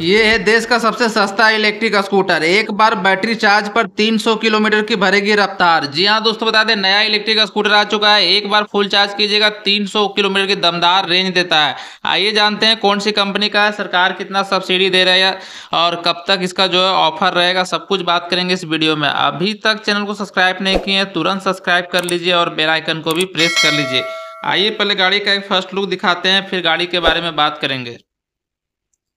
ये है देश का सबसे सस्ता इलेक्ट्रिक स्कूटर एक बार बैटरी चार्ज पर 300 किलोमीटर की भरेगी रफ्तार जी हाँ दोस्तों बता दें नया इलेक्ट्रिक स्कूटर आ चुका है एक बार फुल चार्ज कीजिएगा 300 किलोमीटर की दमदार रेंज देता है आइए जानते हैं कौन सी कंपनी का है सरकार कितना सब्सिडी दे रही है और कब तक इसका जो है ऑफर रहेगा सब कुछ बात करेंगे इस वीडियो में अभी तक चैनल को सब्सक्राइब नहीं किए हैं तुरंत सब्सक्राइब कर लीजिए और बेलाइकन को भी प्रेस कर लीजिए आइए पहले गाड़ी का एक फर्स्ट लुक दिखाते हैं फिर गाड़ी के बारे में बात करेंगे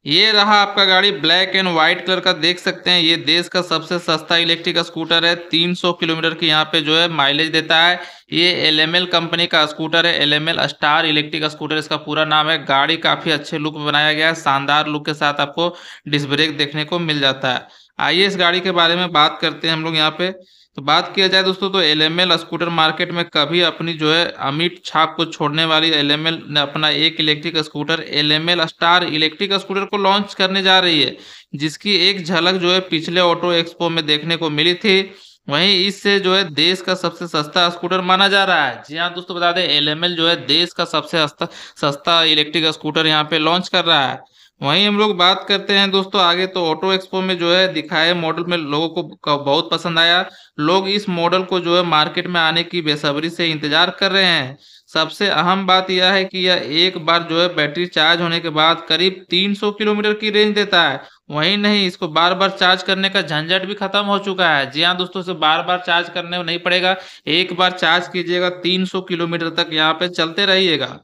ये रहा आपका गाड़ी ब्लैक एंड व्हाइट कलर का देख सकते हैं ये देश का सबसे सस्ता इलेक्ट्रिक स्कूटर है 300 किलोमीटर की यहाँ पे जो है माइलेज देता है ये एल कंपनी का स्कूटर है एल स्टार इलेक्ट्रिक स्कूटर इसका पूरा नाम है गाड़ी काफी अच्छे लुक में बनाया गया है शानदार लुक के साथ आपको डिस्क ब्रेक देखने को मिल जाता है आइए इस गाड़ी के बारे में बात करते हैं हम लोग यहाँ पे तो बात किया जाए दोस्तों तो एल स्कूटर मार्केट में कभी अपनी जो है अमिट छाप को छोड़ने वाली एल ने अपना एक electric scooter L star electric scooter को लॉन्च करने जा रही है जिसकी एक झलक जो है पिछले ऑटो एक्सपो में देखने को मिली थी वहीं इससे जो है देश का सबसे सस्ता स्कूटर माना जा रहा है जी हाँ दोस्तों बता दें एल जो है देश का सबसे सस्ता इलेक्ट्रिक स्कूटर यहाँ पे लॉन्च कर रहा है वहीं हम लोग बात करते हैं दोस्तों आगे तो ऑटो एक्सपो में जो है दिखाए मॉडल में लोगों को बहुत पसंद आया लोग इस मॉडल को जो है मार्केट में आने की बेसब्री से इंतजार कर रहे हैं सबसे अहम बात यह है कि यह एक बार जो है बैटरी चार्ज होने के बाद करीब 300 किलोमीटर की रेंज देता है वही नहीं इसको बार बार चार्ज करने का झंझट भी खत्म हो चुका है जी हाँ दोस्तों से बार बार चार्ज करने नहीं पड़ेगा एक बार चार्ज कीजिएगा 300 किलोमीटर तक यहाँ पे चलते रहिएगा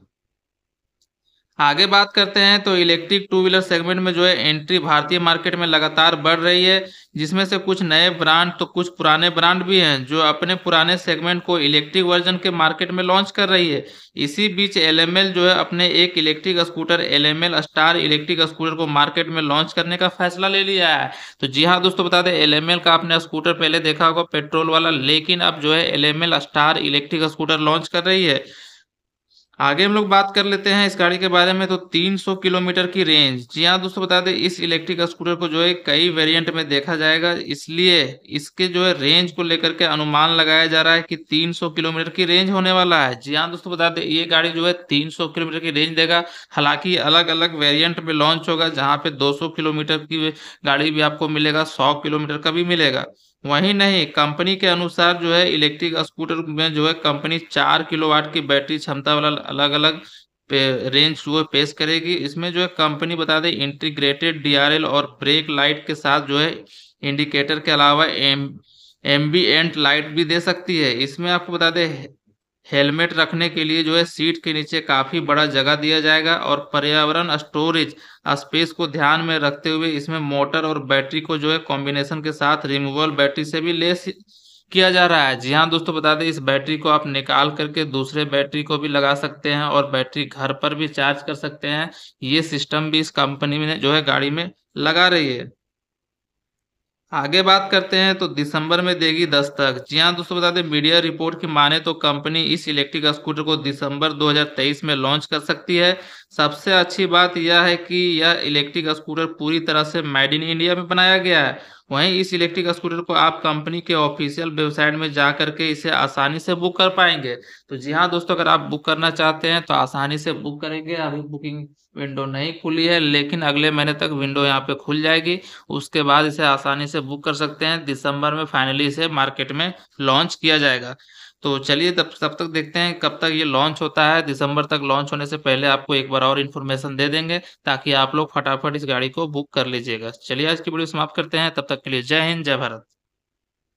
आगे बात करते हैं तो इलेक्ट्रिक टू व्हीलर सेगमेंट में जो है एंट्री भारतीय मार्केट में लगातार बढ़ रही है जिसमें से कुछ नए ब्रांड तो कुछ पुराने ब्रांड भी हैं जो अपने पुराने सेगमेंट को इलेक्ट्रिक वर्जन के मार्केट में लॉन्च कर रही है इसी बीच एलएमएल जो है अपने एक electric scooter LML star electric scooter को मार्केट में लॉन्च करने का फैसला ले लिया है तो जी हाँ दोस्तों बता दें एल का आपने स्कूटर पहले देखा होगा पेट्रोल वाला लेकिन अब जो है L star electric scooter launch कर रही है आगे हम लोग बात कर लेते हैं इस गाड़ी के बारे में तो 300 किलोमीटर की रेंज जी हाँ दोस्तों बता दें इस इलेक्ट्रिक स्कूटर को जो है कई वेरिएंट में देखा जाएगा इसलिए इसके जो है रेंज को लेकर के अनुमान लगाया जा रहा है कि 300 किलोमीटर की रेंज होने वाला है जी हाँ दोस्तों बता दें ये गाड़ी जो है तीन किलोमीटर की रेंज देगा हालांकि अलग अलग वेरियंट में लॉन्च होगा जहाँ पे दो किलोमीटर की गाड़ी भी आपको मिलेगा सौ किलोमीटर का भी मिलेगा वहीं नहीं कंपनी के अनुसार जो है इलेक्ट्रिक स्कूटर में जो है कंपनी चार किलोवाट की बैटरी क्षमता वाला अलग अलग रेंज वो पेश करेगी इसमें जो है कंपनी बता दें इंटीग्रेटेड डीआरएल और ब्रेक लाइट के साथ जो है इंडिकेटर के अलावा एम एम्बियंट लाइट भी दे सकती है इसमें आपको बता दें हेलमेट रखने के लिए जो है सीट के नीचे काफ़ी बड़ा जगह दिया जाएगा और पर्यावरण स्टोरेज स्पेस को ध्यान में रखते हुए इसमें मोटर और बैटरी को जो है कॉम्बिनेशन के साथ रिमूवल बैटरी से भी लेस किया जा रहा है जी हाँ दोस्तों बता दें इस बैटरी को आप निकाल करके दूसरे बैटरी को भी लगा सकते हैं और बैटरी घर पर भी चार्ज कर सकते हैं ये सिस्टम भी इस कंपनी में जो है गाड़ी में लगा रही है आगे बात करते हैं तो दिसंबर में देगी दस्तक जी हाँ दोस्तों बता दें मीडिया रिपोर्ट की माने तो कंपनी इस इलेक्ट्रिक स्कूटर को दिसंबर 2023 में लॉन्च कर सकती है सबसे अच्छी बात यह है कि यह इलेक्ट्रिक स्कूटर पूरी तरह से मेड इन इंडिया में बनाया गया है वहीं इस इलेक्ट्रिक स्कूटर को आप कंपनी के ऑफिशियल वेबसाइट में जा करके इसे आसानी से बुक कर पाएंगे तो जी हाँ दोस्तों अगर आप बुक करना चाहते हैं तो आसानी से बुक करेंगे अभी बुकिंग विंडो नहीं खुली है लेकिन अगले महीने तक विंडो यहाँ पे खुल जाएगी उसके बाद इसे आसानी से बुक कर सकते हैं दिसंबर में फाइनली इसे मार्केट में लॉन्च किया जाएगा तो चलिए तब तब तक देखते हैं कब तक ये लॉन्च होता है दिसंबर तक लॉन्च होने से पहले आपको एक बार और इन्फॉर्मेशन दे देंगे ताकि आप लोग फटाफट इस गाड़ी को बुक कर लीजिएगा चलिए आज की वीडियो समाप्त करते हैं तब तक के लिए जय हिंद जय भारत